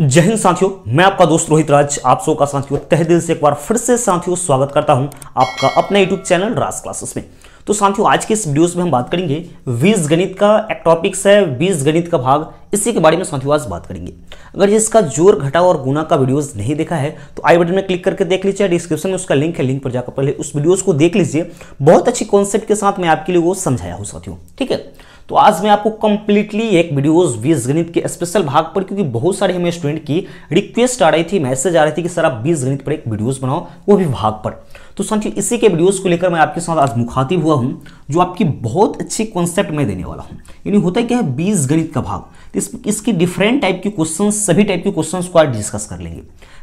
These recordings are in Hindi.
जय हिंद साथियों मैं आपका दोस्त रोहित राज आप सो का साथियों तह दिल से एक बार फिर से साथियों स्वागत करता हूं आपका अपने YouTube चैनल रास क्लासेस में तो साथियों आज के इस वीडियो में हम बात करेंगे बीज गणित का एक टॉपिक्स है बीज गणित का भाग इसी के बारे में साथियों आज बात करेंगे अगर इसका जोर घटाव और गुना का वीडियोस नहीं देखा है तो आई बटन में क्लिक करके देख लीजिए डिस्क्रिप्शन में उसका लिंक है लिंक पर जाकर पहले उस वीडियोस को देख लीजिए बहुत अच्छी कॉन्सेप्ट के साथ मैं आपके लिए वो समझाया हूँ साथियों ठीक है तो आज मैं आपको कंप्लीटली एक वीडियोस बीज गणित के स्पेशल भाग पर क्योंकि बहुत सारे हमें स्टूडेंट की रिक्वेस्ट आ रही थी मैसेज आ रही थी कि सर आप बीज गणित पर एक वीडियोस बनाओ वो भी भाग पर तो साथियों इसी के वीडियोस को लेकर मैं आपके साथ आज मुखातिब हुआ हूँ जो आपकी बहुत अच्छी कॉन्सेप्ट में देने वाला हूँ यानी होता है क्या है बीज गणित का भाग तो इस, इसकी डिफरेंट टाइप के क्वेश्चन सभी टाइप के क्वेश्चन को आज डिस्कस कर लेंगे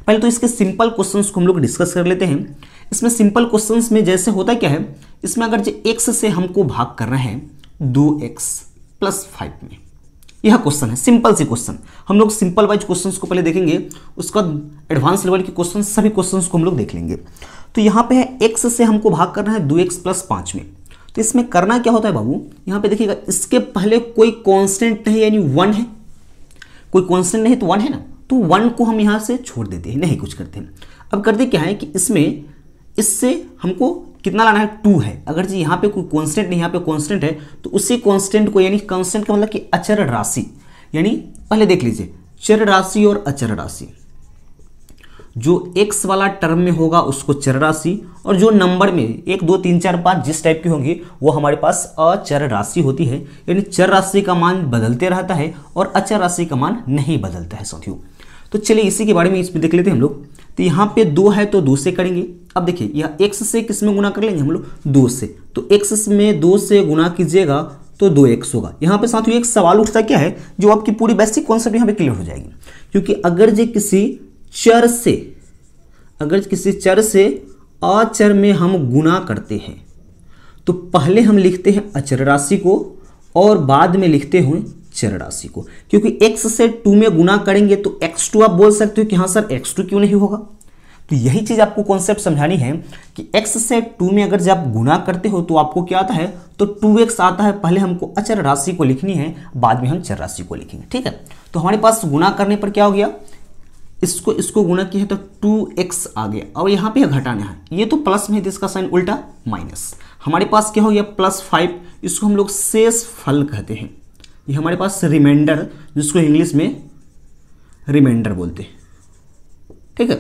पहले तो इसके सिंपल क्वेश्चन को हम लोग डिस्कस कर लेते हैं इसमें सिंपल क्वेश्चन में जैसे होता क्या है इसमें अगर जो एक्स से हमको भाग करना है दो एक्स प्लस फाइव में यह क्वेश्चन है सिंपल सी क्वेश्चन हम लोग सिंपल वाइज क्वेश्चंस को पहले देखेंगे उसका एडवांस लेवल के क्वेश्चन सभी क्वेश्चंस को हम लोग देख लेंगे तो यहाँ पे है एक्स से हमको भाग करना है दो एक्स प्लस पाँच में तो इसमें करना क्या होता है बाबू यहाँ पे देखिएगा इसके पहले कोई कॉन्स्टेंट नहीं यानी वन है कोई कॉन्स्टेंट नहीं तो वन है ना तो वन को हम यहाँ से छोड़ देते हैं नहीं कुछ करते हैं अब करते क्या है कि इसमें इससे हमको कितना लाना है टू है अगर जी यहाँ पे कोई कॉन्स्टेंट नहीं यहाँ पे कॉन्स्टेंट है तो उसी कॉन्स्टेंट को यानी कॉन्स्टेंट का मतलब कि अचर राशि यानी पहले देख लीजिए चर राशि और अचर राशि जो एक्स वाला टर्म में होगा उसको चर राशि और जो नंबर में एक दो तीन चार पाँच जिस टाइप की होंगी वो हमारे पास अचर राशि होती है यानी चर राशि का मान बदलते रहता है और अचर राशि का मान नहीं बदलता है साथियों तो चलिए इसी के बारे में इसमें देख लेते हैं हम लोग तो यहाँ पे दो है तो दो से करेंगे अब देखिए यह एक्स से किस में गुना कर लेंगे हम लोग दो से तो एक्स में दो से गुना कीजिएगा तो दो एक्स होगा यहाँ पे ही एक सवाल उठता क्या है जो आपकी पूरी बेसिक कॉन्सेप्ट यहाँ पे क्लियर हो जाएगी क्योंकि अगर जे किसी चर से अगर किसी चर से अचर में हम गुना करते हैं तो पहले हम लिखते हैं अचर राशि को और बाद में लिखते हुए चर राशि को क्योंकि एक्स से टू में गुना करेंगे तो एक्स टू आप बोल सकते हो कि हाँ सर एक्स टू क्यों नहीं होगा तो यही चीज़ आपको कॉन्सेप्ट समझानी है कि एक्स से टू में अगर जब गुना करते हो तो आपको क्या आता है तो टू एक्स आता है पहले हमको अचर राशि को लिखनी है बाद में हम चर राशि को लिखेंगे ठीक है तो हमारे पास गुना करने पर क्या हो गया इसको इसको गुना किया है तो टू एक्स आ गया और यहाँ पे घटाना है ये तो प्लस में तो इसका साइन उल्टा माइनस हमारे पास क्या हो गया प्लस फाइव इसको हम लोग शेष फल कहते हैं ये हमारे पास रिमाइंडर जिसको इंग्लिश में रिमाइंडर बोलते हैं ठीक है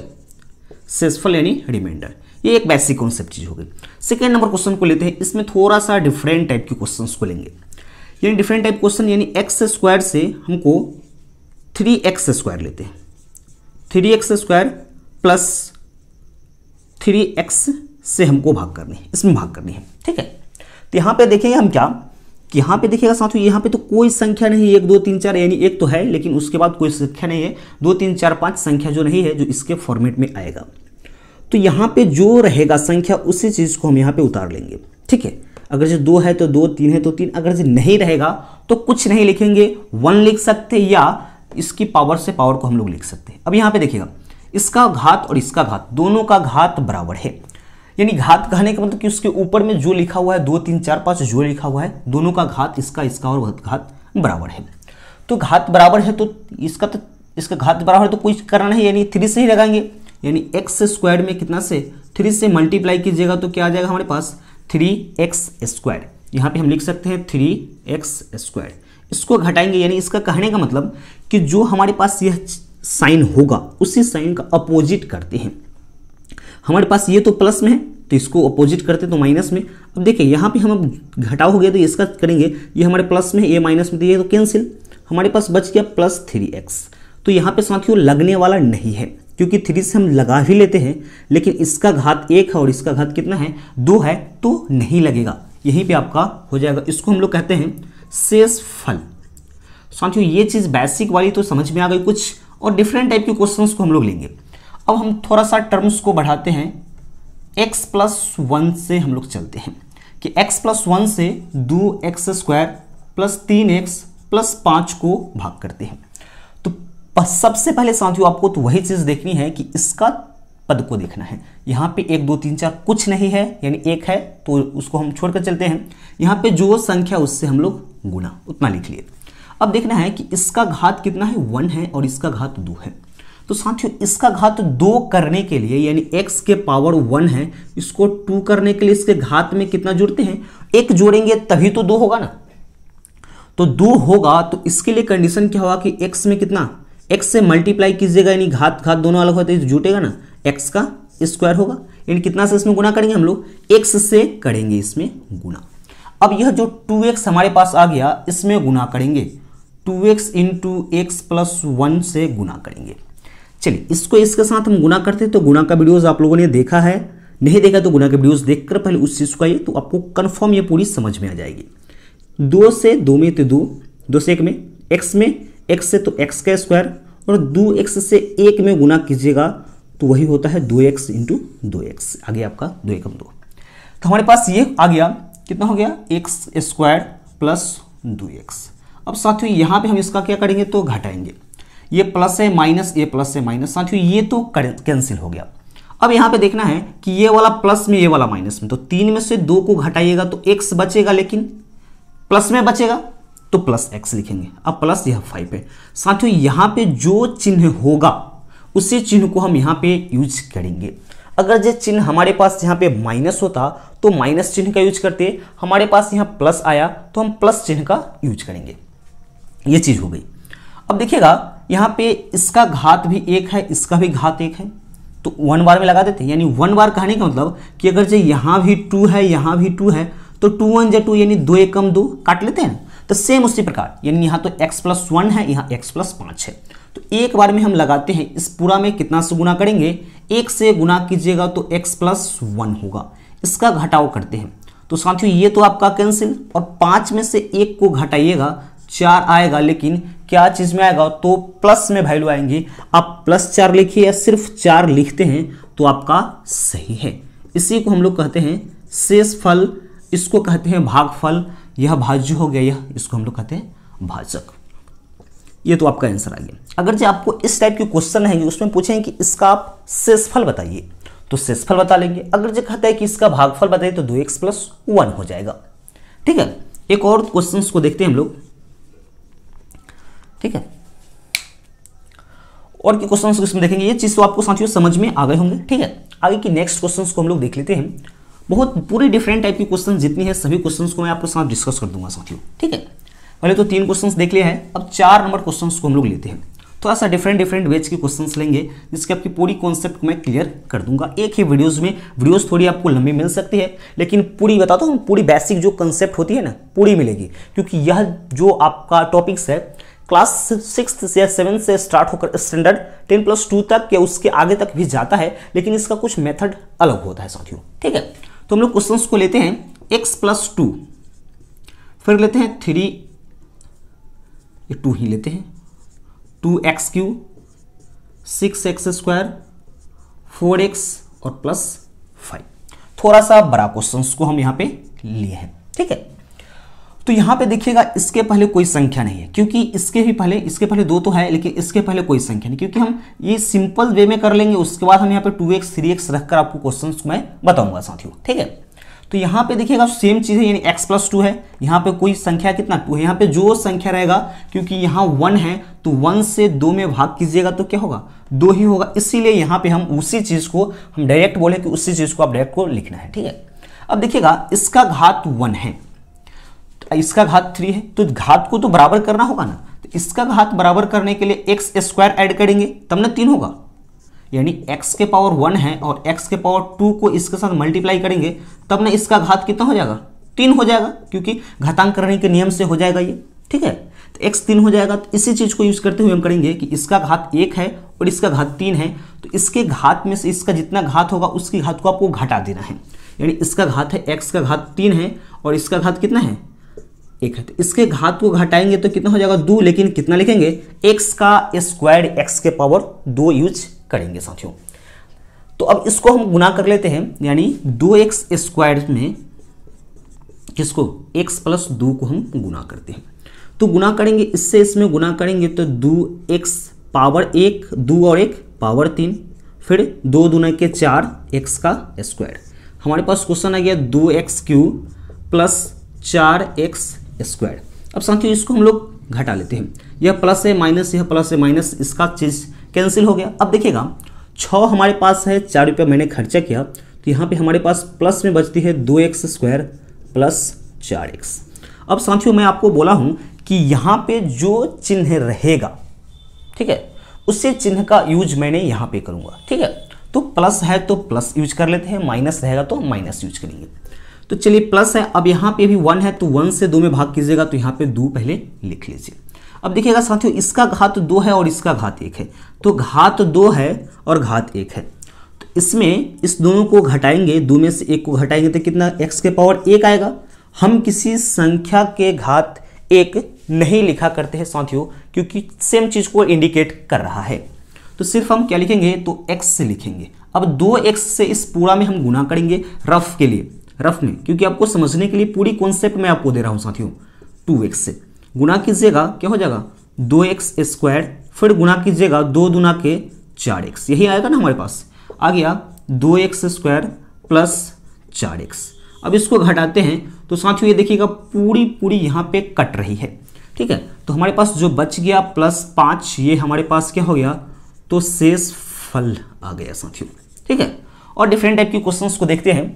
सेसफल यानी रिमाइंडर ये एक बेसिक कॉन्सेप्ट चीज़ हो गई सेकेंड नंबर क्वेश्चन को लेते हैं इसमें थोड़ा सा डिफरेंट टाइप के क्वेश्चन को लेंगे यानी डिफरेंट टाइप क्वेश्चन यानी एक्स स्क्वायर से हमको थ्री एक्स स्क्वायर लेते हैं three x square plus three X से हमको भाग करनी है इसमें भाग करनी है ठीक है तो यहाँ पे देखेंगे हम क्या कि यहाँ पे देखिएगा साथियों यहाँ पे तो कोई संख्या नहीं एक दो तीन चार यानी एक तो है लेकिन उसके बाद कोई संख्या नहीं है दो तीन चार पाँच संख्या जो नहीं है जो इसके फॉर्मेट में आएगा तो यहाँ पे जो रहेगा संख्या उसी चीज़ को हम यहाँ पे उतार लेंगे ठीक है अगर जो दो है तो दो तीन है तो तीन अगर जो नहीं रहेगा तो कुछ नहीं लिखेंगे वन लिख सकते या इसकी पावर से पावर को हम लोग लिख सकते हैं अब यहाँ पे देखिएगा इसका घात और इसका घात दोनों का घात बराबर है यानी घात कहने का मतलब कि उसके ऊपर में जो लिखा हुआ है दो तीन चार पाँच जो लिखा हुआ है दोनों का घात इसका इसका और घात बराबर है तो घात बराबर है तो इसका तो इसका घात बराबर है तो कुछ करना है यानी थ्री से ही लगाएंगे यानी एक्स स्क्वायर में कितना से थ्री से मल्टीप्लाई कीजिएगा तो क्या आ जाएगा हमारे पास थ्री एक्स स्क्वायर यहाँ पर हम लिख सकते हैं थ्री एक्स स्क्वायर इसको घटाएंगे यानी इसका कहने का मतलब कि जो हमारे पास यह साइन होगा उसी साइन का अपोजिट करते हैं हमारे पास ये तो प्लस में है तो इसको अपोजिट करते तो माइनस में अब देखिए यहाँ पे हम अब घटाओ हो गया तो इसका करेंगे ये हमारे प्लस में है ये माइनस में तो ये तो कैंसिल हमारे पास बच गया प्लस थ्री एक्स तो यहाँ पे साथियों लगने वाला नहीं है क्योंकि थ्री से हम लगा ही लेते हैं लेकिन इसका घात एक है और इसका घात कितना है दो है तो नहीं लगेगा यहीं पर आपका हो जाएगा इसको हम लोग कहते हैं शेष फल साथियों ये चीज़ बेसिक वाली तो समझ में आ गई कुछ और डिफरेंट टाइप के क्वेश्चन को हम लोग लेंगे अब हम थोड़ा सा टर्म्स को बढ़ाते हैं x प्लस वन से हम लोग चलते हैं कि x प्लस वन से दो एक्स स्क्वायर प्लस तीन एक्स प्लस पाँच को भाग करते हैं तो सबसे पहले साथियों आपको तो वही चीज़ देखनी है कि इसका पद को देखना है यहाँ पे एक दो तीन चार कुछ नहीं है यानी एक है तो उसको हम छोड़कर चलते हैं यहाँ पे जो संख्या उससे हम लोग गुना उतना लिख लिए अब देखना है कि इसका घात कितना है वन है और इसका घात दो है तो साथियों इसका घात दो करने के लिए यानी एक्स के पावर वन है इसको टू करने के लिए इसके घात में कितना जुड़ते हैं एक जोड़ेंगे तभी तो दो होगा ना तो दो होगा तो इसके लिए कंडीशन क्या होगा कि एक्स में कितना एक्स से मल्टीप्लाई कीजिएगा यानी घात घात दोनों अलग होते तो जुटेगा ना एक्स का स्क्वायर होगा यानी कितना से इसमें गुना करेंगे हम लोग एक्स से करेंगे इसमें गुना अब यह जो टू एक्स हमारे पास आ गया इसमें गुना करेंगे two X into X plus one से गुना करेंगे चलिए इसको इसके साथ हम गुना करते हैं तो गुना का वीडियोज आप लोगों ने देखा है नहीं देखा तो गुना के वीडियोज देखकर पहले उस चीज़ को आइए तो आपको कन्फर्म ये पूरी समझ में आ जाएगी दो से दो में तो दो दो से एक में एक्स में एक्स से तो एक्स का स्क्वायर और दो एक्स से एक में गुना कीजिएगा तो वही होता है दो एक्स इंटू दो एक्स आगे आपका दो एकम दो तो हमारे पास ये आ गया कितना हो गया एक्स स्क्वायर प्लस दो एक्स अब साथियों यहाँ पे हम इसका क्या करेंगे तो घटाएंगे ये प्लस है माइनस ये प्लस है माइनस साथियों ये तो कैंसिल हो गया अब यहाँ पे देखना है कि ये वाला प्लस में ये वाला माइनस में तो तीन में से दो को घटाइएगा तो एक्स बचेगा लेकिन प्लस में बचेगा तो प्लस एक्स लिखेंगे अब प्लस यह फाइव है साथियों यहाँ पे जो चिन्ह होगा उसी चिन्ह को हम यहाँ पे यूज करेंगे अगर ये चिन्ह हमारे पास यहाँ पे माइनस होता तो माइनस चिन्ह का यूज करते हमारे पास यहाँ प्लस आया तो हम प्लस चिन्ह का यूज करेंगे ये चीज़ हो गई अब देखिएगा यहाँ पे इसका घात भी एक है इसका भी घात एक है तो वन बार में लगा देते हैं यानी वन बार कहने का मतलब कि अगर जो यहाँ भी टू है यहाँ भी टू है तो टू वन जो टू यानी दो एकम दो काट लेते हैं तो सेम उसी प्रकार यानी यहाँ तो एक्स प्लस वन है यहाँ एक्स प्लस पाँच है तो एक बार में हम लगाते हैं इस पूरा में कितना से गुना करेंगे एक से गुना कीजिएगा तो एक्स प्लस वन होगा इसका घटाव करते हैं तो साथियों ये तो आपका कैंसिल और पाँच में से एक को घटाइएगा चार आएगा लेकिन क्या चीज में आएगा तो प्लस में वैल्यू आएंगी आप प्लस चार लिखिए या सिर्फ चार लिखते हैं तो आपका सही है इसी को हम लोग कहते हैं शेष फल इसको कहते हैं भागफल यह भाज्य हो गया यह इसको हम लोग कहते हैं भाजक ये तो आपका आंसर आ गया अगर जो आपको इस टाइप के क्वेश्चन है उसमें पूछेंगे कि इसका आप शेषफल बताइए तो शेषफल बता लेंगे अगर जो कहता है कि इसका भागफल बताइए तो दो एक्स प्लस वन हो जाएगा ठीक है एक और क्वेश्चन को देखते हैं हम लोग ठीक है और के क्वेश्चन इसमें देखेंगे ये चीज़ तो आपको साथियों समझ में आ गए होंगे ठीक है आगे की नेक्स्ट क्वेश्चन को हम लोग देख लेते हैं बहुत पूरे डिफरेंट टाइप के क्वेश्चन जितनी है सभी क्वेश्चन को मैं आपके साथ डिस्कस कर दूंगा साथियों ठीक है पहले तो तीन क्वेश्चन देख लिए हैं अब चार नंबर क्वेश्चन को हम लोग लेते हैं थोड़ा सा डिफरेंट डिफरेंट वेज के क्वेश्चन लेंगे जिसके आपकी पूरी कॉन्सेप्ट को मैं क्लियर कर दूंगा एक ही वीडियोस में वीडियोस थोड़ी आपको लंबी मिल सकती है लेकिन पूरी बता दो पूरी बेसिक जो कंसेप्ट होती है ना पूरी मिलेगी क्योंकि यह जो आपका टॉपिक्स है क्लास सिक्स या सेवन से स्टार्ट होकर स्टैंडर्ड टेन प्लस टू तक या उसके आगे तक भी जाता है लेकिन इसका कुछ मेथड अलग होता है साथियों ठीक है तो हम लोग क्वेश्चन को लेते हैं एक्स प्लस टू फिर लेते हैं थ्री ये टू ही लेते हैं two X cube six X square four X और प्लस फाइव थोड़ा सा बड़ा क्वेश्चन को हम यहाँ पे लिए हैं ठीक है तो यहां पे देखिएगा इसके पहले कोई संख्या नहीं है क्योंकि इसके भी पहले इसके पहले दो तो है लेकिन इसके पहले कोई संख्या नहीं क्योंकि हम ये सिंपल वे में कर लेंगे उसके बाद हम यहाँ पे टू एक्स थ्री एक्स रखकर आपको क्वेश्चन मैं बताऊंगा साथियों ठीक है तो यहाँ पे देखिएगा सेम चीज़ है यानी x प्लस टू है यहाँ पे कोई संख्या कितना टू है यहाँ पे जो संख्या रहेगा क्योंकि यहाँ वन है तो वन से दो में भाग कीजिएगा तो क्या होगा दो ही होगा इसीलिए यहाँ पे हम उसी चीज़ को हम डायरेक्ट बोले कि उसी चीज़ को आप डायरेक्ट को लिखना है ठीक है अब देखिएगा इसका घात वन है इसका घात थ्री है तो घात को तो बराबर करना होगा ना तो इसका घात बराबर करने के लिए एक्स स्क्वायर ऐड करेंगे तब ना तीन होगा यानी x के पावर वन है और x के पावर टू को इसके साथ मल्टीप्लाई करेंगे तब ना इसका घात कितना हो जाएगा तीन हो जाएगा क्योंकि घातांक करने के नियम से हो जाएगा ये ठीक है तो x तीन हो जाएगा तो इसी चीज़ को यूज़ करते हुए हम करेंगे कि इसका घात एक है और इसका घात तीन है तो इसके घात में से इसका जितना घात होगा उसकी घात को आपको घटा देना है यानी इसका घात है एक्स का घात तीन है और इसका घात कितना है एक इसके घात को घटाएंगे तो कितना हो जाएगा दो लेकिन कितना लिखेंगे एक्स का स्क्वायर एक्स के पावर दो यूज करेंगे साथियों तो अब इसको हम गुना कर लेते हैं यानी दो एक्स स्क्वायर में किसको एक्स प्लस दो को हम गुना करते हैं तो गुना करेंगे इससे इसमें गुना करेंगे तो दो एक्स पावर एक दो और एक पावर तीन फिर दो दून के चार एक्स का स्क्वायर हमारे पास क्वेश्चन आ गया दो एक्स क्यू प्लस चार एक्स स्क्वायर अब साथियों इसको हम लोग घटा लेते हैं यह प्लस है माइनस यह प्लस है माइनस इसका चीज़ कैंसिल हो गया अब देखिएगा छः हमारे पास है चार रुपया मैंने खर्चा किया तो यहाँ पे हमारे पास प्लस में बचती है दो एक्स स्क्वायर प्लस चार एक्स अब साथियों मैं आपको बोला हूँ कि यहाँ पे जो चिन्ह रहेगा ठीक है उससे चिन्ह का यूज मैंने यहाँ पे करूँगा ठीक है तो प्लस है तो प्लस यूज कर लेते हैं माइनस रहेगा तो माइनस यूज करेंगे तो चलिए प्लस है अब यहाँ पे भी वन है तो वन से दो में भाग कीजिएगा तो यहाँ पे दो पहले लिख लीजिए अब देखिएगा साथियों इसका घात दो है और इसका घात एक है तो घात दो है और घात एक है तो इसमें इस दोनों को घटाएंगे दो में से एक को घटाएंगे तो कितना एक्स के पावर एक आएगा हम किसी संख्या के घात एक नहीं लिखा करते हैं साथियों क्योंकि सेम चीज़ को इंडिकेट कर रहा है तो सिर्फ हम क्या लिखेंगे तो एक्स से लिखेंगे अब दो एक्स से इस पूरा में हम गुना करेंगे रफ के लिए रफ में क्योंकि आपको समझने के लिए पूरी कॉन्सेप्ट में आपको दे रहा हूँ साथियों टू एक्स से गुना कीजिएगा क्या हो जाएगा दो एक्स स्क्वायर फिर गुना कीजिएगा दो दुना के चार एक्स यही आएगा ना हमारे पास आ गया दो एक्स स्क्वायर प्लस चार एक्स अब इसको घटाते हैं तो साथियों ये देखिएगा पूरी पूरी यहाँ पे कट रही है ठीक है तो हमारे पास जो बच गया प्लस पाँच ये हमारे पास क्या हो गया तो शेष फल आ गया साथियों ठीक है और डिफरेंट टाइप के क्वेश्चंस को देखते हैं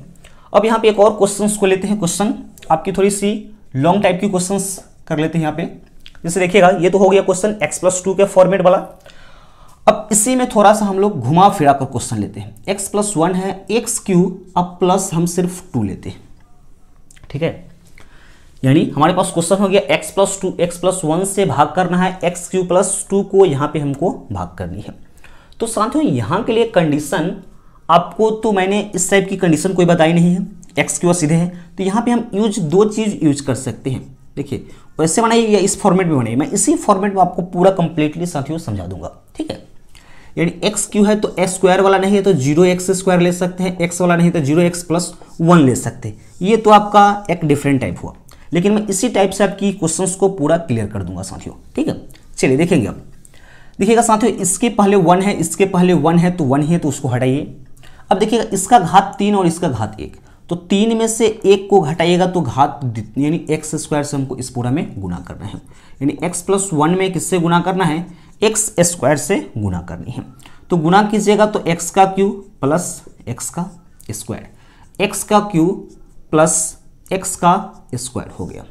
अब यहाँ पे एक और क्वेश्चन को लेते हैं क्वेश्चन आपकी थोड़ी सी लॉन्ग टाइप की क्वेश्चन कर लेते हैं यहाँ पे जैसे देखिएगा ये तो हो गया क्वेश्चन एक्स प्लस टू के फॉर्मेट वाला अब इसी में थोड़ा सा हम लोग घुमा फिरा कर क्वेश्चन लेते हैं एक्स प्लस वन है एक्स क्यू अब प्लस हम सिर्फ टू लेते हैं ठीक है यानी हमारे पास क्वेश्चन हो गया X plus two X plus one से भाग करना है एक्स क्यू प्लस टू को यहाँ पे हमको भाग करनी है तो साथियों यहाँ के लिए कंडीशन आपको तो मैंने इस टाइप की कंडीशन कोई बताई नहीं है एक्स क्यू सीधे है तो यहाँ पे हम यूज दो चीज़ यूज कर सकते हैं देखिए वैसे बनाइए या इस फॉर्मेट में बनाइए मैं इसी फॉर्मेट में आपको पूरा कंप्लीटली साथियों समझा दूंगा ठीक है यानी एक्स क्यू है तो एक्स स्क्वायर वाला नहीं है तो जीरो एक्स स्क्वायर ले सकते हैं एक्स वाला नहीं तो जीरो एक्स प्लस वन ले सकते हैं ये तो आपका एक डिफरेंट टाइप हुआ लेकिन मैं इसी टाइप से आपकी क्वेश्चन को पूरा क्लियर कर दूंगा साथियों ठीक है चलिए देखेंगे अब देखिएगा साथियों इसके पहले वन है इसके पहले वन है तो वन ही है तो उसको हटाइए अब देखिएगा इसका घात तीन और इसका घात एक तो तीन में से एक को घटाइएगा तो घात यानी एक्स स्क्वायर से हमको इस पूरा में गुना करना है यानी एक्स प्लस वन में किससे गुना करना है एक्स स्क्वायर से गुना करनी है तो गुना कीजिएगा तो एक्स का क्यू प्लस एक्स का स्क्वायर एक्स का क्यू प्लस एक्स का स्क्वायर हो गया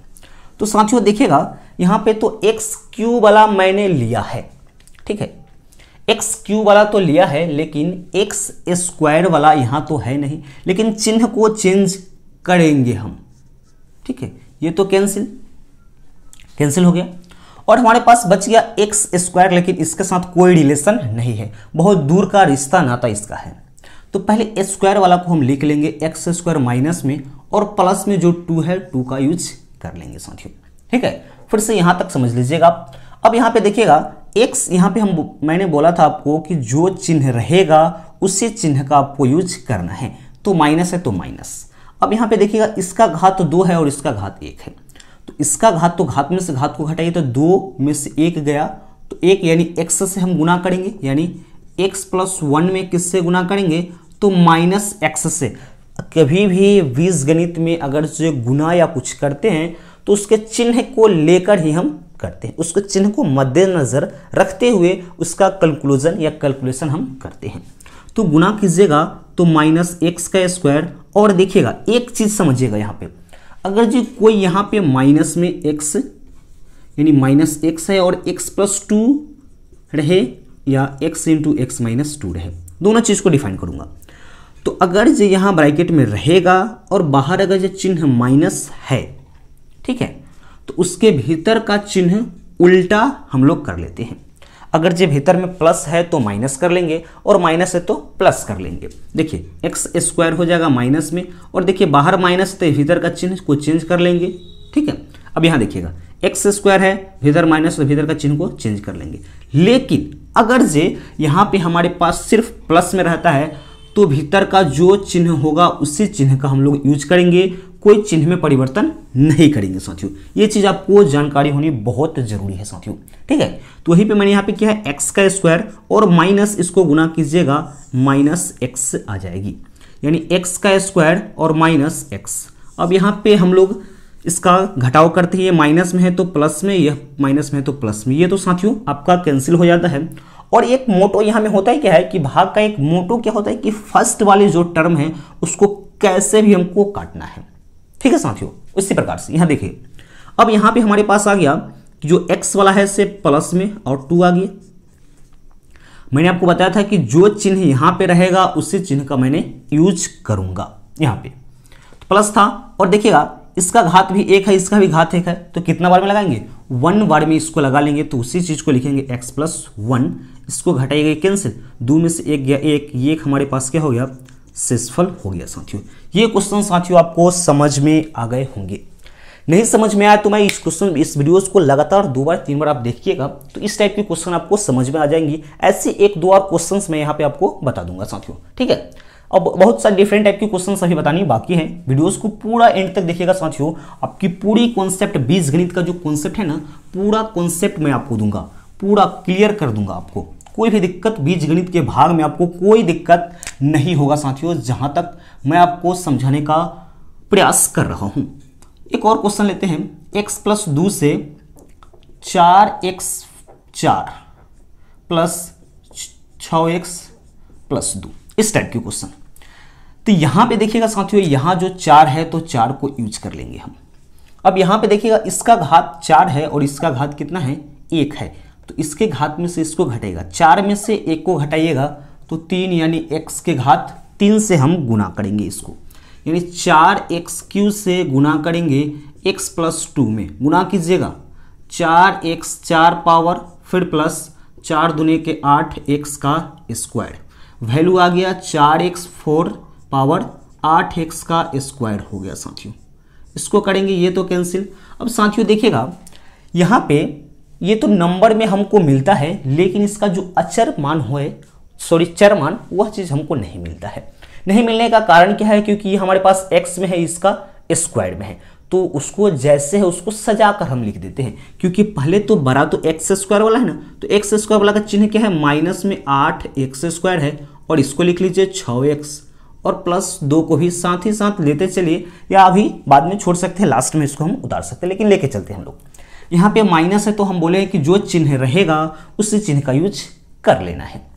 तो साथियों देखिएगा यहाँ पे तो एक्स क्यू वाला मैंने लिया है ठीक है एक्स क्यू वाला तो लिया है लेकिन एक्स स्क्वायर वाला यहाँ तो है नहीं लेकिन चिन्ह को चेंज करेंगे हम ठीक है ये तो कैंसिल कैंसिल हो गया और हमारे पास बच गया एक्स स्क्वायर लेकिन इसके साथ कोई रिलेशन नहीं है बहुत दूर का रिश्ता नाता इसका है तो पहले स्क्वायर वाला को हम लिख लेंगे एक्स स्क्वायर माइनस में और प्लस में जो टू है टू का यूज कर लेंगे साथियों ठीक है फिर से यहाँ तक समझ लीजिएगा आप अब यहाँ पे देखिएगा एक्स यहाँ पे हम मैंने बोला था आपको कि जो चिन्ह रहेगा उसी चिन्ह का आपको यूज करना है तो माइनस है तो माइनस अब यहाँ पे देखिएगा इसका घात तो दो है और इसका घात एक है तो इसका घात तो घात में से घात को घटाइए तो दो में से एक गया तो एक यानी एक्स से हम गुना करेंगे यानी एक्स प्लस वन में किससे गुना करेंगे तो माइनस एक्स से कभी भी बीज गणित में अगर जो गुना या कुछ करते हैं तो उसके चिन्ह को लेकर ही हम करते हैं उसके चिन्ह को मद्देनज़र रखते हुए उसका कंक्लूजन या कैलकुलेशन हम करते हैं तो गुना कीजिएगा तो माइनस एक्स का स्क्वायर और देखिएगा एक चीज़ समझिएगा यहाँ पे अगर जी कोई यहाँ पे माइनस में एक्स यानी माइनस एक्स है और एक्स प्लस टू रहे या X into X minus two रहे दोनों चीज़ को डिफाइन करूँगा तो अगर जो यहाँ ब्रैकेट में रहेगा और बाहर अगर जो चिन्ह माइनस है ठीक है तो उसके भीतर का चिन्ह उल्टा हम लोग कर लेते हैं अगर जे भीतर में प्लस है तो माइनस कर लेंगे और माइनस है तो प्लस कर लेंगे देखिए एक्स स्क्वायर हो जाएगा माइनस में और देखिए बाहर माइनस तो भीतर का चिन्ह को चेंज कर लेंगे ठीक है अब यहाँ देखिएगा एक्स स्क्वायर है भीतर माइनस तो भीतर का चिन्ह को चेंज कर लेंगे लेकिन अगर जे यहाँ पे हमारे पास सिर्फ प्लस में रहता है तो भीतर का जो चिन्ह होगा उसी चिन्ह का हम लोग यूज करेंगे कोई चिन्ह में परिवर्तन नहीं करेंगे साथियों ये चीज़ आपको जानकारी होनी बहुत जरूरी है साथियों ठीक है तो वहीं पे मैंने यहाँ पे किया है एक्स का स्क्वायर और माइनस इसको गुना कीजिएगा माइनस एक्स आ जाएगी यानी एक्स का स्क्वायर और माइनस एक्स अब यहाँ पे हम लोग इसका घटाव करते हैं ये माइनस में है तो प्लस में यह माइनस में है तो प्लस में ये तो साथियों आपका कैंसिल हो जाता है और एक मोटो यहाँ में होता है क्या है कि भाग का एक मोटो क्या होता है कि फर्स्ट वाले जो टर्म है उसको कैसे भी हमको काटना है ठीक है साथियों इसी प्रकार से यहाँ देखिए अब यहाँ पे हमारे पास आ गया कि जो एक्स वाला है से प्लस में और टू आ गया मैंने आपको बताया था कि जो चिन्ह यहाँ पे रहेगा उसी चिन्ह का मैंने यूज करूंगा यहां पे तो प्लस था और देखिएगा इसका घात भी एक है इसका भी घात एक है तो कितना बार में लगाएंगे वन बार में इसको लगा लेंगे तो उसी चीज़ को लिखेंगे एक्स प्लस वन इसको घटाइए गई कैंसिल दो में से एक गया एक ये एक हमारे पास क्या हो गया शेषफल हो गया साथियों ये क्वेश्चन साथियों आपको समझ में आ गए होंगे नहीं समझ में आया तो मैं इस क्वेश्चन इस वीडियोस को लगातार दो बार तीन बार आप देखिएगा तो इस टाइप के क्वेश्चन आपको समझ में आ जाएंगे ऐसे एक दो और क्वेश्चन मैं यहाँ पे आपको बता दूंगा साथियों ठीक है अब बहुत सारे डिफरेंट टाइप के क्वेश्चन अभी बताने बाकी हैं वीडियोस को पूरा एंड तक देखिएगा साथियों आपकी पूरी कॉन्सेप्ट बीज गणित का जो कॉन्सेप्ट है ना पूरा कॉन्सेप्ट मैं आपको दूंगा पूरा क्लियर कर दूंगा आपको कोई भी दिक्कत बीज गणित के भाग में आपको कोई दिक्कत नहीं होगा साथियों जहां तक मैं आपको समझाने का प्रयास कर रहा हूँ एक और क्वेश्चन लेते हैं एक्स प्लस दो से चार एक्स चार प्लस छ एक्स प्लस दो इस टाइप के क्वेश्चन तो यहाँ पे देखिएगा साथियों यहाँ जो चार है तो चार को यूज कर लेंगे हम अब यहाँ पे देखिएगा इसका घात चार है और इसका घात कितना है एक है तो इसके घात में से इसको घटेगा चार में से एक को घटाइएगा तो तीन यानी एक्स के घात तीन से हम गुना करेंगे इसको यानी चार एक्स क्यू से गुना करेंगे एक्स प्लस टू में गुना कीजिएगा चार एक्स चार पावर फिर प्लस चार दुने के आठ एक्स का स्क्वायर वैल्यू आ गया चार एक्स फोर पावर आठ एक्स का स्क्वायर हो गया साथियों इसको करेंगे ये तो कैंसिल अब साथियों देखिएगा यहाँ पे ये तो नंबर में हमको मिलता है लेकिन इसका जो अचर मान हो सॉरी चरमान वह चीज़ हमको नहीं मिलता है नहीं मिलने का कारण क्या है क्योंकि ये हमारे पास एक्स में है इसका स्क्वायर में है तो उसको जैसे है उसको सजा कर हम लिख देते हैं क्योंकि पहले तो बड़ा तो एक्स स्क्वायर वाला है ना तो एक्स स्क्वायर वाला का चिन्ह क्या है माइनस में आठ एक्स स्क्वायर है और इसको लिख लीजिए छः एक्स और प्लस दो को भी साथ ही साथ लेते चलिए या अभी बाद में छोड़ सकते हैं लास्ट में इसको हम उतार सकते हैं लेकिन लेके चलते हैं हम लोग यहाँ पे माइनस है तो हम बोले कि जो चिन्ह रहेगा उस चिन्ह का यूज कर लेना है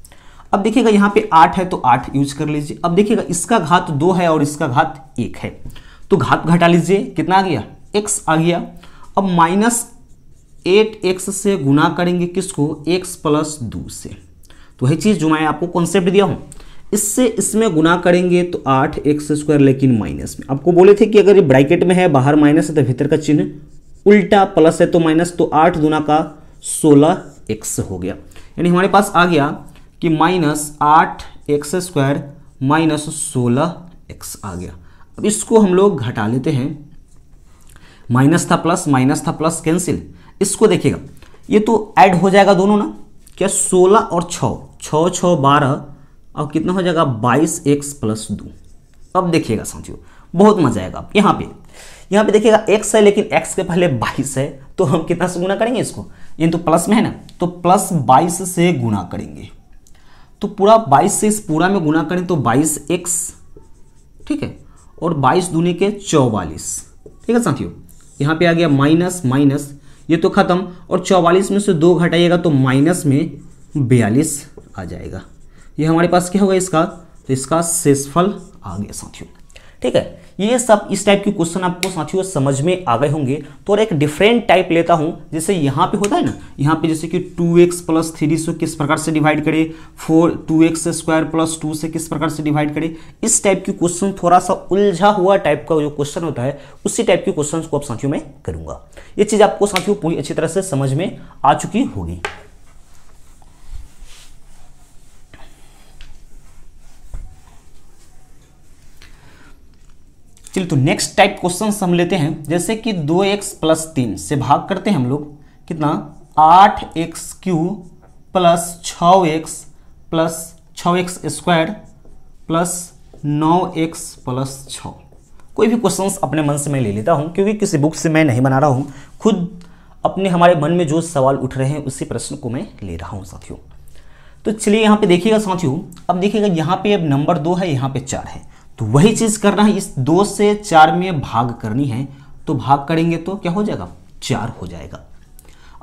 अब देखिएगा यहाँ पे आठ है तो आठ यूज कर लीजिए अब देखिएगा इसका घात दो है और इसका घात एक है तो घात घटा लीजिए कितना आ गया एक्स आ गया अब माइनस एट एक्स से गुना करेंगे किसको एक्स प्लस दो से तो वही चीज़ जो मैं आपको कॉन्सेप्ट दिया हूँ इससे इसमें गुना करेंगे तो आठ एक्स स्क्वायर लेकिन माइनस में आपको बोले थे कि अगर ये ब्रैकेट में है बाहर माइनस है तो भीतर का चिन्ह उल्टा प्लस है तो माइनस तो आठ गुना का सोलह एक्स हो गया यानी हमारे पास आ गया कि माइनस आठ एक्स स्क्वायर माइनस सोलह एक्स आ गया अब इसको हम लोग घटा लेते हैं माइनस था प्लस माइनस था प्लस कैंसिल इसको देखिएगा ये तो ऐड हो जाएगा दोनों ना क्या सोलह और छ छ छ बारह और कितना हो जाएगा बाईस एक्स प्लस दो अब देखिएगा साथियों बहुत मजा आएगा यहाँ पे यहाँ पे देखिएगा एक्स है लेकिन एक्स के पहले बाईस है तो हम कितना से गुना करेंगे इसको ये तो प्लस में है ना तो प्लस बाईस से गुना करेंगे तो पूरा 22 से इस पूरा में गुना करें तो 22x ठीक है और 22 दूनी के चौवालीस ठीक है साथियों यहां पे आ गया माइनस माइनस ये तो खत्म और चौवालीस में से दो घटाइएगा तो माइनस में बयालीस आ जाएगा ये हमारे पास क्या होगा इसका तो इसका शेषफल आ गया साथियों ठीक है ये सब इस टाइप के क्वेश्चन आपको साथियों समझ में आ गए होंगे तो और एक डिफरेंट टाइप लेता हूँ जैसे यहाँ पे होता है ना यहाँ पे जैसे कि टू एक्स प्लस थ्री से किस प्रकार से डिवाइड करे four two x square plus two से किस प्रकार से डिवाइड करे इस टाइप के क्वेश्चन थोड़ा सा उलझा हुआ टाइप का जो क्वेश्चन होता है उसी टाइप के क्वेश्चन को आप साथियों में करूँगा ये चीज़ आपको साथियों पूरी अच्छी तरह से समझ में आ चुकी होगी चलिए तो नेक्स्ट टाइप क्वेश्चन हम लेते हैं जैसे कि दो एक्स प्लस तीन से भाग करते हैं हम लोग कितना आठ एक्स क्यू प्लस छ एक्स प्लस छ एक्स स्क्वायर प्लस नौ एक्स प्लस छ कोई भी क्वेश्चन अपने मन से मैं ले लेता हूँ क्योंकि किसी बुक से मैं नहीं बना रहा हूँ खुद अपने हमारे मन में जो सवाल उठ रहे हैं उसी प्रश्न को मैं ले रहा हूँ साथियों तो चलिए यहाँ पे देखिएगा साथियों अब देखिएगा यहाँ पे अब नंबर दो है यहाँ पे चार है तो वही चीज़ करना है इस दो से चार में भाग करनी है तो भाग करेंगे तो क्या हो जाएगा चार हो जाएगा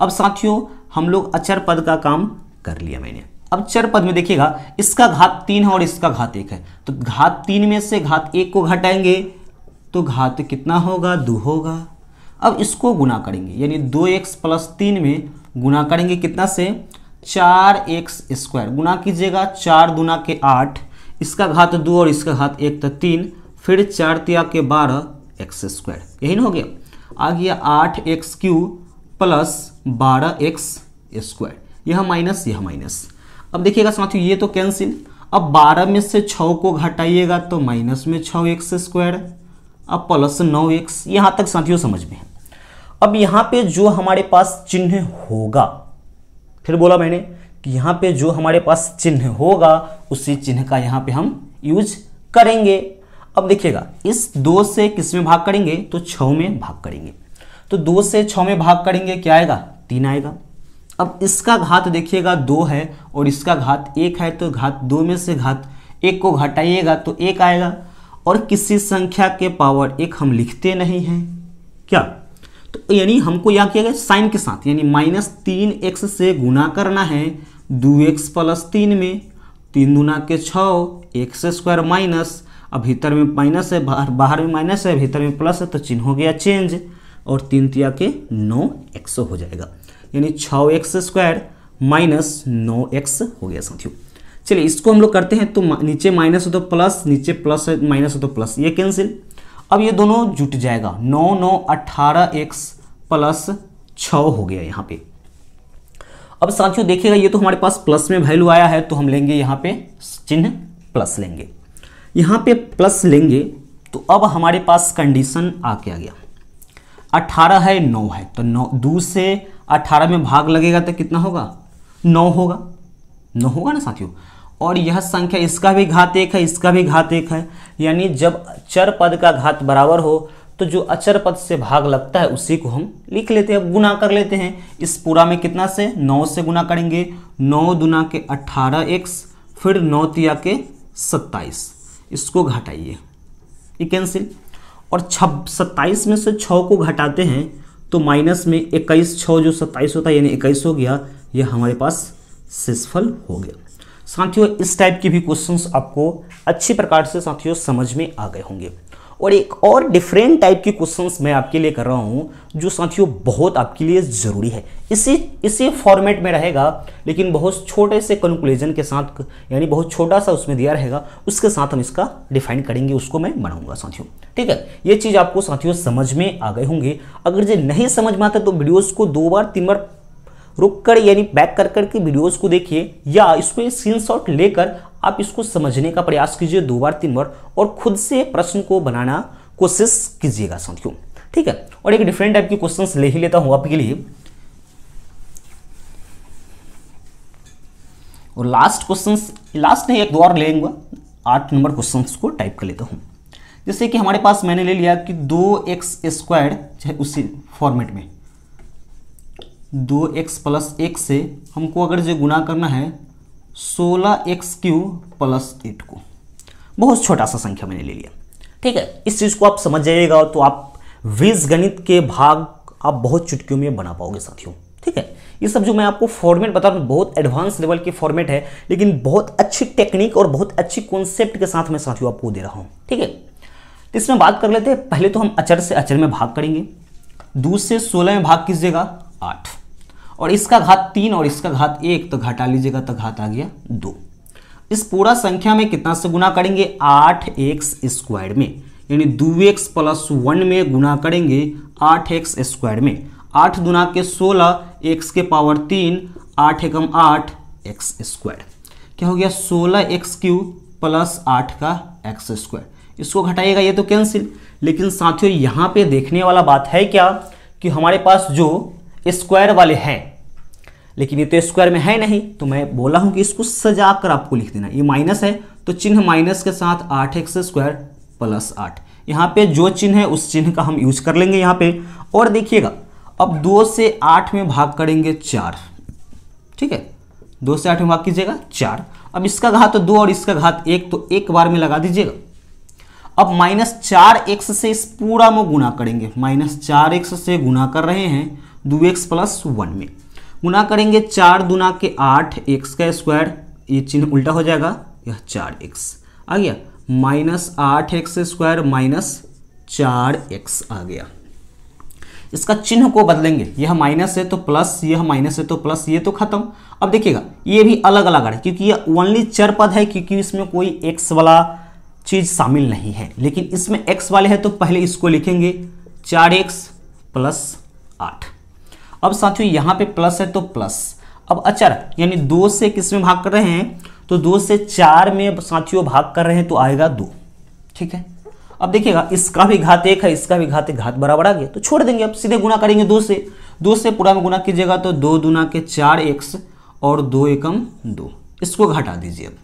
अब साथियों हम लोग अचर पद का काम कर लिया मैंने अब चर पद में देखिएगा इसका घात तीन है और इसका घात एक है तो घात तीन में से घात एक को घटाएंगे तो घात कितना होगा दो होगा अब इसको गुना करेंगे यानी दो एक्स प्लस तीन में गुना करेंगे कितना से चार एक्स स्क्वायर गुना कीजिएगा चार दुना के आठ इसका घात दो और इसका घात एक तो तीन फिर चार तिया के बारह एक्स स्क्वायर यही ना हो गया आ गया आठ एक्स क्यू प्लस बारह एक्स स्क्वायर यह माइनस यह माइनस अब देखिएगा साथियों ये तो कैंसिल अब बारह में से छः को घटाइएगा तो माइनस में छ एक्स स्क्वायर अब प्लस नौ एक्स यहाँ तक साथियों समझ में है अब यहाँ पे जो हमारे पास चिन्ह होगा फिर बोला मैंने कि यहाँ पे जो हमारे पास चिन्ह होगा उसी चिन्ह का यहाँ पे हम यूज करेंगे अब देखिएगा इस दो से किस में भाग करेंगे तो छ में भाग करेंगे तो दो से छ में भाग करेंगे क्या आएगा तीन आएगा अब इसका घात देखिएगा दो है और इसका घात एक है तो घात दो में से घात एक को घटाइएगा तो एक आएगा और किसी संख्या के पावर एक हम लिखते नहीं हैं क्या तो यानी हमको यहाँ किया गया साइन के साथ यानी माइनस तीन एक्स से गुना करना है दो एक्स प्लस तीन में तीन दुना के छः एक्स स्क्वायर माइनस अब भीतर में माइनस है बाहर बाहर में माइनस है भीतर में प्लस है तो चिन्ह हो गया चेंज और तीन तिया के नौ एक्स हो जाएगा यानी छः एक्स स्क्वायर माइनस नौ एक्स हो गया साथियों चलिए इसको हम लोग करते हैं तो नीचे माइनस हो तो प्लस नीचे प्लस है माइनस हो तो प्लस ये कैंसिल अब ये दोनों जुट जाएगा नौ नौ अट्ठारह एक्स प्लस छः हो गया यहाँ पे अब साथियों देखिएगा ये तो हमारे पास प्लस में वैल्यू आया है तो हम लेंगे यहाँ पे चिन्ह प्लस लेंगे यहाँ पे प्लस लेंगे तो अब हमारे पास कंडीशन आ आ गया अट्ठारह है नौ है तो नौ दो से अट्ठारह में भाग लगेगा तो कितना होगा नौ होगा नौ होगा ना साथियों और यह संख्या इसका भी घात एक है इसका भी घात एक है यानी जब चर पद का घात बराबर हो तो जो अचर पद से भाग लगता है उसी को हम लिख लेते हैं गुना कर लेते हैं इस पूरा में कितना से नौ से गुना करेंगे नौ दुना के अट्ठारह एक्स फिर नौ तिया के सत्ताईस इसको घटाइए ये कैंसिल और छ सत्ताईस में से छ को घटाते हैं तो माइनस में इक्कीस छ जो सत्ताईस होता है यानी इक्कीस हो गया यह हमारे पास सिसफल हो गया साथियों इस टाइप के भी क्वेश्चंस आपको अच्छी प्रकार से साथियों समझ में आ गए होंगे और एक और डिफरेंट टाइप की क्वेश्चंस मैं आपके लिए कर रहा हूँ जो साथियों बहुत आपके लिए ज़रूरी है इसी इसी फॉर्मेट में रहेगा लेकिन बहुत छोटे से कंक्लूजन के साथ यानी बहुत छोटा सा उसमें दिया रहेगा उसके साथ हम इसका डिफाइन करेंगे उसको मैं बनाऊंगा साथियों ठीक है ये चीज़ आपको साथियों समझ में आ गए होंगे अगर जो नहीं समझ में आता तो वीडियोज़ को दो बार तीन बार रुक कर यानी बैक कर करके वीडियोज़ को देखिए या इसमें स्क्रीन लेकर आप इसको समझने का प्रयास कीजिए दो बार तीन बार और खुद से प्रश्न को बनाना कोशिश कीजिएगा साथियों ठीक है और एक डिफरेंट टाइप के क्वेश्चन ले ही लेता हूं आपके लिए और लास्ट क्वेश्चन लास्ट नहीं एक दो और ले आठ नंबर क्वेश्चन को टाइप कर लेता हूं जैसे कि हमारे पास मैंने ले लिया कि दो एक्स स्क्वायर उसी फॉर्मेट में दो एक्स प्लस एक से हमको अगर जो गुना करना है सोलह एक्स क्यू प्लस एट को बहुत छोटा सा संख्या मैंने ले लिया ठीक है इस चीज़ को आप समझ जाइएगा तो आप गणित के भाग आप बहुत चुटकियों में बना पाओगे साथियों ठीक है ये सब जो मैं आपको फॉर्मेट बता रहा हूँ बहुत एडवांस लेवल के फॉर्मेट है लेकिन बहुत अच्छी टेक्निक और बहुत अच्छी कॉन्सेप्ट के साथ मैं साथियों आपको दे रहा हूँ ठीक है तो इसमें बात कर लेते हैं पहले तो हम अचर से अचर में भाग करेंगे दूसरे सोलह में भाग कीजिएगा आठ और इसका घात तीन और इसका घात एक तो घटा लीजिएगा तो घात आ गया दो इस पूरा संख्या में कितना से गुना करेंगे आठ एक्स स्क्वायर में यानी दो एक्स प्लस वन में गुना करेंगे आठ एक्स स्क्वायर में आठ गुना के सोलह एक्स के पावर तीन आठ एकम आठ एक्स स्क्वायर क्या हो गया सोलह एक्स क्यू प्लस आठ का एक्स स्क्वायर इसको घटाइएगा ये तो कैंसिल लेकिन साथियों यहाँ पे देखने वाला बात है क्या कि हमारे पास जो स्क्वायर वाले हैं लेकिन ये तो स्क्वायर में है नहीं तो मैं बोला हूँ कि इसको सजा कर आपको लिख देना ये माइनस है तो चिन्ह माइनस के साथ आठ एक्स स्क्वायर प्लस आठ यहाँ पे जो चिन्ह है उस चिन्ह का हम यूज कर लेंगे यहाँ पे और देखिएगा अब दो से आठ में भाग करेंगे चार ठीक है दो से आठ में भाग कीजिएगा चार अब इसका घात तो दो और इसका घात एक तो एक बार में लगा दीजिएगा अब माइनस चार एक्स से इस पूरा में गुना करेंगे माइनस चार एक्स से गुना कर रहे हैं दो एक्स प्लस वन में गुना करेंगे चार दुना के आठ एक्स का स्क्वायर ये चिन्ह उल्टा हो जाएगा यह चार एक्स आ गया माइनस आठ एक्स स्क्वायर माइनस चार एक्स आ गया इसका चिन्ह को बदलेंगे यह माइनस है तो प्लस यह माइनस है तो प्लस ये तो खत्म अब देखिएगा ये भी अलग अलग आ रहा है क्योंकि यह ओनली चर पद है क्योंकि इसमें कोई एक्स वाला चीज शामिल नहीं है लेकिन इसमें एक्स वाले हैं तो पहले इसको लिखेंगे चार एक्स प्लस आठ अब साथियों यहाँ पे प्लस है तो प्लस अब अचर अच्छा, यानी दो से किस में भाग कर रहे हैं तो दो से चार में साथियों भाग कर रहे हैं तो आएगा दो ठीक है अब देखिएगा इसका भी घात एक है इसका भी घात एक घात बराबर आ गया तो छोड़ देंगे अब सीधे गुना करेंगे दो से दो से पूरा में गुना कीजिएगा तो दो दुना के चार एक्स और दो एकम दो इसको घटा दीजिए अब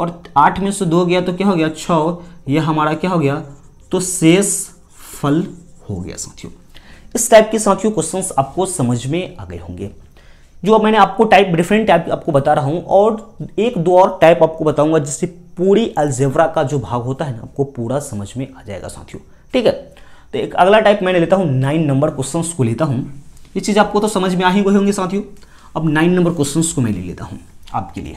और आठ में से दो गया तो क्या हो गया छः यह हमारा क्या हो गया तो शेष फल हो गया साथियों इस टाइप के साथियों क्वेश्चन आपको समझ में आ गए होंगे जो मैंने आपको टाइप डिफरेंट टाइप आपको बता रहा हूँ और एक दो और टाइप आपको बताऊंगा जिससे पूरी अल्जेवरा का जो भाग होता है ना आपको पूरा समझ में आ जाएगा साथियों ठीक है तो एक अगला टाइप मैंने लेता हूँ नाइन नंबर क्वेश्चन को लेता हूँ ये चीज़ आपको तो समझ में आ ही गए होंगे साथियों अब नाइन नंबर क्वेश्चन को मैं ले लेता हूँ आपके लिए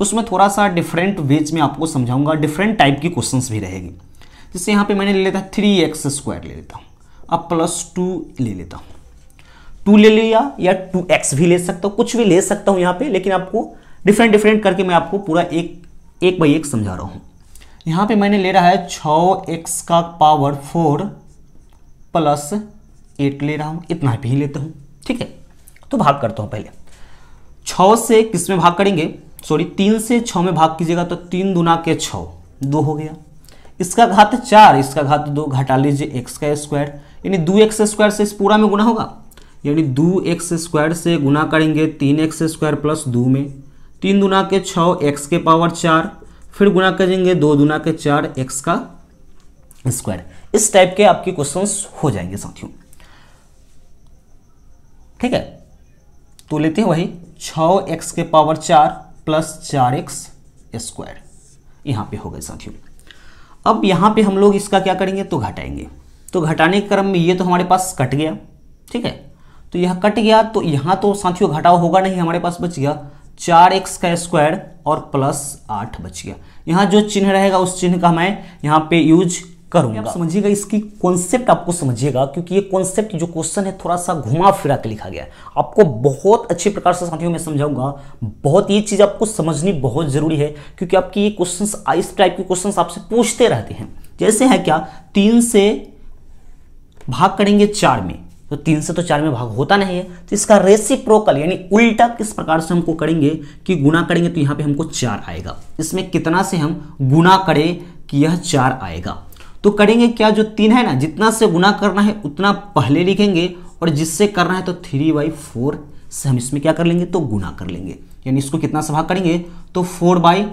उसमें थोड़ा सा डिफरेंट वेज में आपको समझाऊंगा डिफरेंट टाइप की क्वेश्चन भी रहेगी जैसे यहाँ पर मैंने ले लेता थ्री एक्स स्क्वायर ले लेता हूँ अब प्लस टू ले लेता हूँ टू ले लिया या टू एक्स भी ले सकता हूँ कुछ भी ले सकता हूँ यहाँ पे लेकिन आपको डिफरेंट डिफरेंट करके मैं आपको पूरा एक एक बाई एक समझा रहा हूँ यहाँ पे मैंने ले रहा है छ एक्स का पावर फोर प्लस एट ले रहा हूँ इतना भी लेता हूँ ठीक है तो भाग करता हूँ पहले छ से किस में भाग करेंगे सॉरी तीन से छ में भाग कीजिएगा तो तीन दुना के छ दो हो गया इसका घात चार इसका घात दो घटा लीजिए एक्स का स्क्वायर यानी दो एक्स स्क्वायर से इस पूरा में गुना होगा यानी दो एक्स स्क्वायर से गुना करेंगे तीन एक्स स्क्वायर प्लस दो में तीन दुना के छः एक्स के पावर चार फिर गुना करेंगे दो दुना के चार एक्स का स्क्वायर इस टाइप के आपके क्वेश्चन हो जाएंगे साथियों ठीक है तो लेते हैं वही छ एक्स के पावर चार प्लस चार एक्स स्क्वायर यहाँ पे हो गए साथियों अब यहाँ पे हम लोग इसका क्या करेंगे तो घटाएंगे तो घटाने के क्रम में ये तो हमारे पास कट गया ठीक है तो यह कट गया तो यहाँ तो साथियों घटाव होगा नहीं हमारे पास बच गया चार एक्स का स्क्वायर और प्लस आठ बच गया यहाँ जो चिन्ह रहेगा उस चिन्ह का मैं यहाँ पे यूज करूंगा आप समझिएगा इसकी कॉन्सेप्ट आपको समझिएगा क्योंकि ये कॉन्सेप्ट जो क्वेश्चन है थोड़ा सा घुमा फिरा के लिखा गया है आपको बहुत अच्छे प्रकार से साथियों में समझाऊंगा बहुत ये चीज़ आपको समझनी बहुत ज़रूरी है क्योंकि आपकी ये क्वेश्चन इस टाइप के क्वेश्चन आपसे पूछते रहते हैं जैसे है क्या तीन से भाग करेंगे चार में तो तीन से तो चार में भाग होता नहीं है तो इसका रेसिप्रोकल यानी उल्टा किस प्रकार से हमको करेंगे कि गुना करेंगे तो यहाँ पे हमको चार आएगा इसमें कितना से हम गुना करें कि यह चार आएगा तो करेंगे क्या जो तीन है ना जितना से गुना करना है उतना पहले लिखेंगे और जिससे करना है तो थ्री बाई फोर से हम इसमें क्या कर लेंगे तो गुना कर लेंगे यानी इसको कितना से भाग करेंगे तो फोर बाई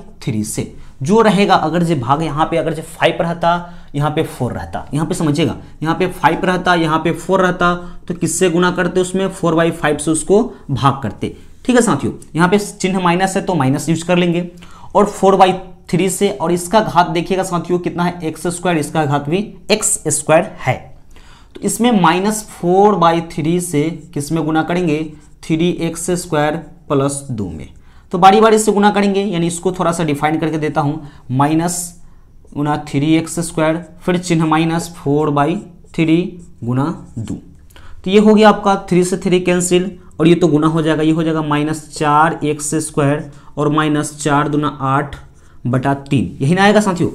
से जो रहेगा अगर जो भाग यहाँ पे अगर जो फाइव रहता यहाँ पे फोर रहता यहाँ पे समझिएगा यहाँ पे फाइव रहता यहाँ पे फोर रहता तो किससे गुना करते उसमें फोर बाई फाइव से उसको भाग करते ठीक है साथियों यहाँ पे चिन्ह माइनस है तो माइनस यूज कर लेंगे और फोर बाई थ्री से और इसका घात देखिएगा साथियों कितना है एक्स स्क्वायर इसका घात भी एक्स स्क्वायर है तो इसमें माइनस फोर बाई थ्री से किस में गुना करेंगे थ्री एक्स स्क्वायर प्लस दो में तो बारी बारी से गुना करेंगे यानी इसको थोड़ा सा डिफाइन करके देता हूँ माइनस गुना थ्री एक्स स्क्वायर फिर चिन्ह माइनस फोर बाई थ्री गुना दो तो ये हो गया आपका थ्री से थ्री कैंसिल और ये तो गुना हो जाएगा ये हो जाएगा माइनस चार एक्स स्क्वायर और माइनस चार दुना आठ बटा तीन यही ना आएगा साथियों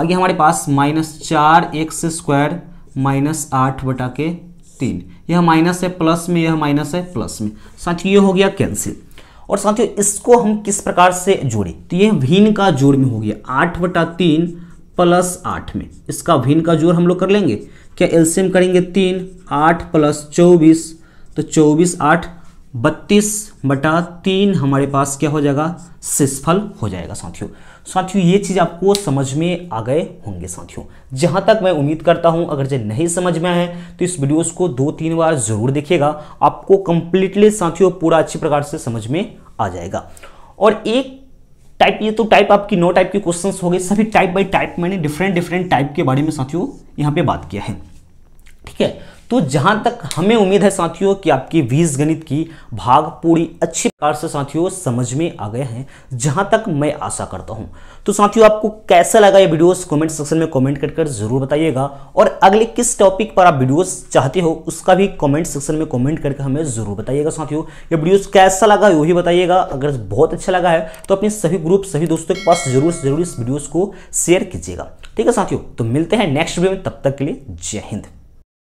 आगे हमारे पास माइनस चार एक्स स्क्वायर माइनस आठ बटा के तीन यह माइनस है प्लस में यह माइनस है प्लस में साथियों ये हो गया कैंसिल और साथियों इसको हम किस प्रकार से जोड़े तो ये भीन का जोड़ में हो गया आठ बटा तीन प्लस आठ में इसका भिन्न का जोड़ हम लोग कर लेंगे क्या एल्सियम करेंगे तीन आठ प्लस चौबीस तो चौबीस आठ बत्तीस बटा तीन हमारे पास क्या हो जाएगा सिसफल हो जाएगा साथियों साथियों ये चीज़ आपको समझ में आ गए होंगे साथियों जहाँ तक मैं उम्मीद करता हूँ अगर जो नहीं समझ में आए तो इस वीडियोस को दो तीन बार ज़रूर देखिएगा आपको कंप्लीटली साथियों पूरा अच्छी प्रकार से समझ में आ जाएगा और एक टाइप ये तो टाइप आपकी नौ टाइप के क्वेश्चन हो गए सभी टाइप बाई टाइप मैंने डिफरेंट डिफरेंट टाइप के बारे में साथियों यहाँ पर बात किया है ठीक है तो जहां तक हमें उम्मीद है साथियों कि आपकी वीज गणित की भाग पूरी अच्छी प्रकार से साथियों समझ में आ गए हैं जहां तक मैं आशा करता हूं तो साथियों आपको कैसा लगा ये वीडियोस कमेंट सेक्शन में कमेंट करके जरूर बताइएगा और अगले किस टॉपिक पर आप वीडियोस चाहते हो उसका भी कमेंट सेक्शन में कमेंट करके हमें जरूर बताइएगा साथियों ये वीडियोस कैसा लगा वो बताइएगा अगर बहुत अच्छा लगा है तो अपने सभी ग्रुप सभी दोस्तों के पास जरूर से जरूर इस वीडियोज को शेयर कीजिएगा ठीक है साथियों तो मिलते हैं नेक्स्ट वीडियो में तब तक के लिए जय हिंद